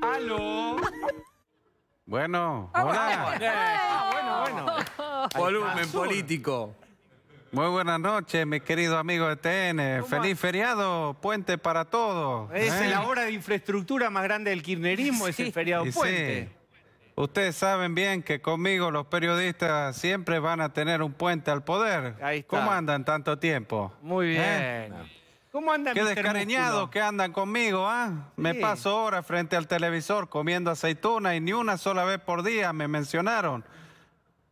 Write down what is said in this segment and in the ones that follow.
¡Aló! Bueno, ah, hola. bueno, ah, bueno. Ah, Volumen político. Muy buenas noches, mi querido amigo de TN. Feliz feriado, puente para todos. Es ¿eh? la obra de infraestructura más grande del kirchnerismo, ese es el feriado puente. Ustedes saben bien que conmigo los periodistas siempre van a tener un puente al poder. Ahí está. ¿Cómo andan tanto tiempo? Muy ¿Eh? bien. ¿Cómo andan, Qué Mr. que andan conmigo, ¿ah? Me paso horas frente al televisor comiendo aceituna y ni una sola vez por día me mencionaron.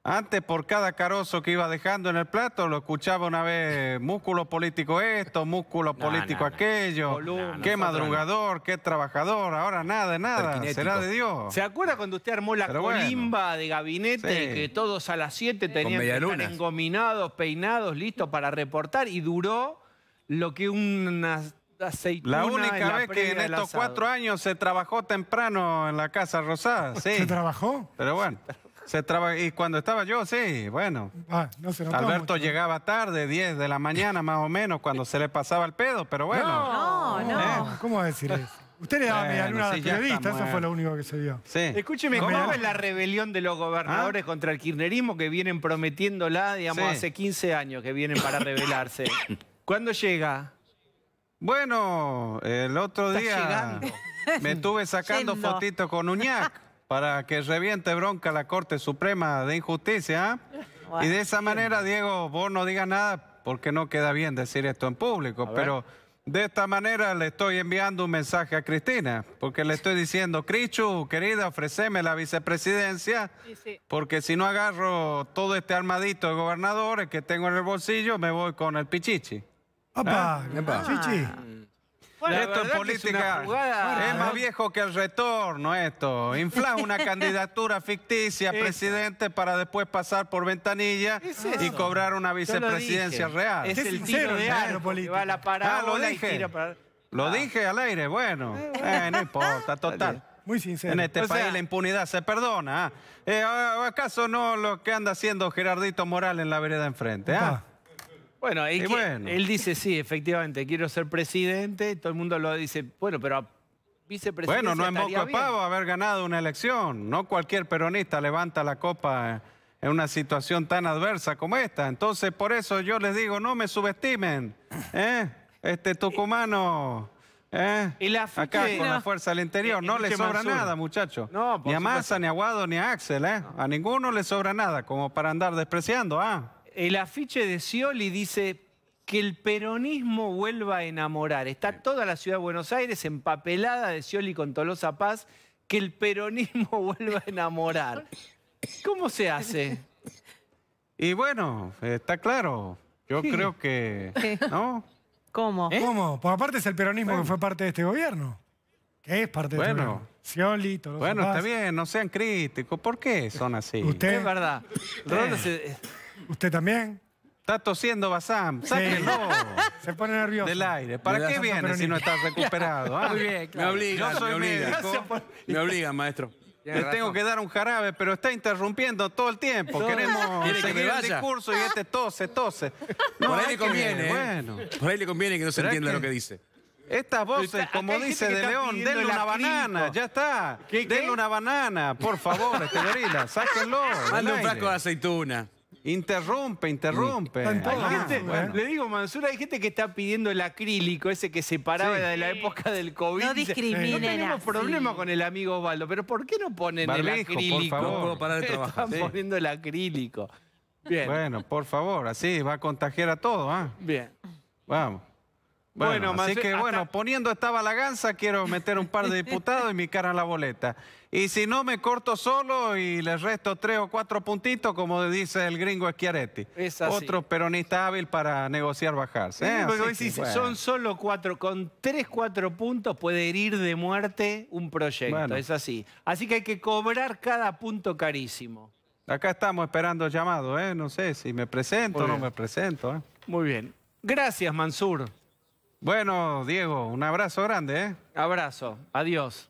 Antes, por cada carozo que iba dejando en el plato, lo escuchaba una vez, músculo político esto, músculo político aquello, qué madrugador, qué trabajador, ahora nada, nada, será de Dios. ¿Se acuerda cuando usted armó la colimba de gabinete que todos a las 7 tenían que estar engominados, peinados, listos para reportar y duró lo que una aceituna. La única vez que en estos cuatro años se trabajó temprano en la Casa Rosada, sí. ¿Se trabajó? Pero bueno. Se traba... Y cuando estaba yo, sí, bueno. Ah, Alberto ¿eh? llegaba tarde, 10 de la mañana más o menos, cuando se le pasaba el pedo, pero bueno. No, no. Eh. ¿Cómo va a decir eso? Usted le daba media luna periodista, eso fue lo eh. único que se dio Escúcheme, ¿cómo es la rebelión de los gobernadores ¿Ah? contra el kirchnerismo que vienen prometiéndola, digamos, hace 15 años que vienen para rebelarse? ¿Cuándo llega? Bueno, el otro día me estuve sacando fotitos con Uñac para que reviente bronca la Corte Suprema de Injusticia. ¿ah? Y de esa manera, Diego, vos no digas nada porque no queda bien decir esto en público, pero de esta manera le estoy enviando un mensaje a Cristina, porque le estoy diciendo, Crichu, querida, ofreceme la vicepresidencia, porque si no agarro todo este armadito de gobernadores que tengo en el bolsillo, me voy con el pichichi. Ah. Ah. Chichi. esto en política es, más viejo que el retorno esto. Infla una candidatura ficticia a presidente para después pasar por ventanilla y cobrar una vicepresidencia real. Es, el tiro de ah, lo dije. Lo dije al aire, bueno. Eh, no importa, total. Muy sincero. En este país la impunidad se perdona. Eh, ¿Acaso no lo que anda haciendo Gerardito Morales en la vereda enfrente? Bueno, él, dice, sí, efectivamente, quiero ser presidente. Todo el mundo lo dice, bueno, pero vicepresidente. Bueno, no hemos capado Pavo haber ganado una elección. No cualquier peronista levanta la copa en una situación tan adversa como esta. Entonces, por eso yo les digo, no me subestimen. ¿eh? Este tucumano. ¿eh? ¿Y la Acá con la fuerza del interior. Eh, no le sobra nada, muchachos. ni a Massa, ni a Guado, ni a Axel. ¿eh? A ninguno le sobra nada, como para andar despreciando. Ah el afiche de Scioli dice que el peronismo vuelva a enamorar. Está toda la ciudad de Buenos Aires empapelada de Cioli con Tolosa Paz, que el peronismo vuelva a enamorar. ¿Cómo se hace? Y bueno, está claro. Yo creo que... ¿No? ¿Cómo? ¿Eh? ¿Cómo? Por aparte es el peronismo que fue parte de este gobierno. Que es parte de este gobierno. Bueno, está bien, no sean críticos. ¿Por qué son así? Es verdad. Eh, ¿Usted también? Está tosiendo Basam, sáquenlo. Se pone nervioso. Del aire. ¿Para qué viene si no está recuperado? Ah? Muy bien, claro. Me obliga, soy me obliga. Me obliga, maestro. Le tengo que dar un jarabe, pero está interrumpiendo todo el tiempo. Queremos seguir el discurso y este tose, tose. No, por ahí le conviene, ¿eh? bueno. Por ahí le conviene que no se entienda lo que dice. Estas voces, como dice De León, denle una banana, ya está. Denle una banana, por favor, este gorila, sáquenlo. Mande un frasco de aceituna. Interrumpe, interrumpe. Le digo, Mansura, hay gente que está pidiendo el acrílico, ese que se paraba de la época del COVID. No discriminen. No tenemos problema con el amigo Osvaldo, pero ¿por qué no ponen el acrílico? Por favor. Están poniendo el acrílico. Bien. Bueno, por favor, así va a contagiar a todo, ¿ah? Bien. Vamos. Bueno, así que bueno, poniendo esta balaganza quiero meter un par de diputados y mi cara en la boleta. Y si no, me corto solo y les resto tres o cuatro puntitos, como dice el gringo Schiaretti. Otro peronista hábil para negociar bajarse. Eh, son solo cuatro, con tres, cuatro puntos puede herir de muerte un proyecto, es así. Así que hay que cobrar cada punto carísimo. Acá estamos esperando llamado, ¿eh? No sé si me presento o no me presento. ¿eh? Muy bien. Gracias, Mansur. Bueno, Diego, un abrazo grande, ¿eh? Abrazo, adiós.